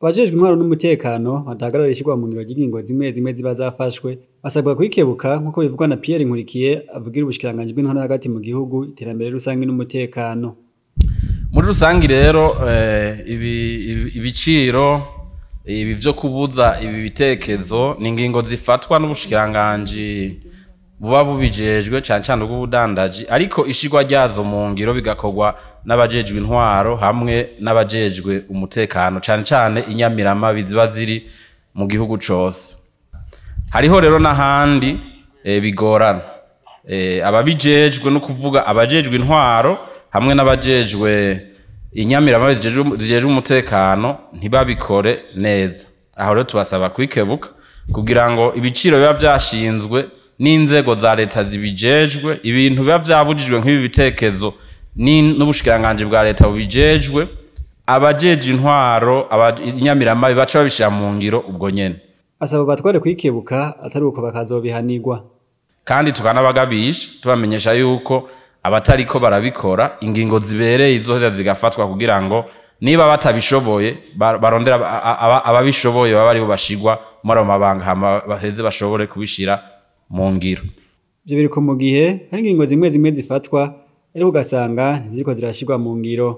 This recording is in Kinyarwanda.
abajejwe intwaro n'umutekano badahagarara ishyirwa mu ngiro ry'ingingo zimwe zimwe ziba zafashwe basabwa kwikebuka nk'uko bivugwa na Pierre Nkurikiye avugira ubushikiranganje bw'intwaro hagati mu gihugu iterambere rusange n'umutekano muri rusange rero eh, ibiciro ibi byo kubuza ibi bitekezo ni ingingo zifatwa n'ubushikiranganje buba bubijejwe cyane cyane ubw'ubudandaji ariko ishyirwa ryazo mu ngiro bigakorwa n'abajejwe intwaro hamwe n'abajejwe umutekano cyane cyane inyamirama ziba ziri mu gihugu cyose hariho rero n'ahandi eh, bigorana eh, ababijejwe no kuvuga abajejwe intwaro hamwe n'abajejwe inyamirama zijejwe umutekano ntibabikore neza aho rero tubasaba kwikebuka kugira ngo ibiciro biba byashinzwe n'inzego za leta zibijejwe ibintu biba byabujijwe nk'ibi bitekezo n'ubushikiranganji bwa leta bubijejwe abajeje intwaro inyamirama baca babishyira mu ngiro ubwo nyine asaba batware kwikebuka atari uko bakazobihanirwa kandi tukanabagabisha tubamenyesha yuko abatariko barabikora ingingo zibereye izoheza zigafatwa kugira ngo niba batabishoboye barondera ababishoboye baba aribo bashigwa muri ayo mabanga baheze bashobore kubishyira mu ngiro ibyo biri ku mu gihe hari ingingo zimwe zimwe zifatwa ariko ugasanga ntiziriko zirashyirwa mu ngiro